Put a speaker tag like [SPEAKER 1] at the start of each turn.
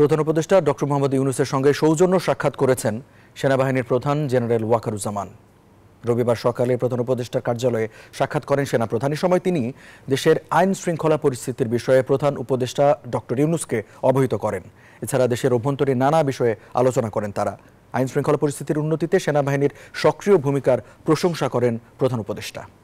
[SPEAKER 1] প্রধান উপদেষ্টা ডক্টর মোহাম্মদ ইউনুসের সঙ্গে সৌজন্য সাক্ষাৎ করেছেন সেনাবাহিনীর প্রধান জেনারেল ওয়াকারুজ্জামান রবিবার সকালে প্রধান উপদেষ্টার কার্যালয়ে সাক্ষাৎ করেন সেনাপ্রধান সময় তিনি দেশের আইন শৃঙ্খলা পরিস্থিতির বিষয়ে প্রধান উপদেষ্টা ডক্টর ইউনুসকে অবহিত করেন এছাড়া দেশের অভ্যন্তরে নানা বিষয়ে আলোচনা করেন তারা আইন শৃঙ্খলা পরিস্থিতির উন্নতিতে সেনাবাহিনীর সক্রিয় ভূমিকার প্রশংসা করেন প্রধান উপদেষ্টা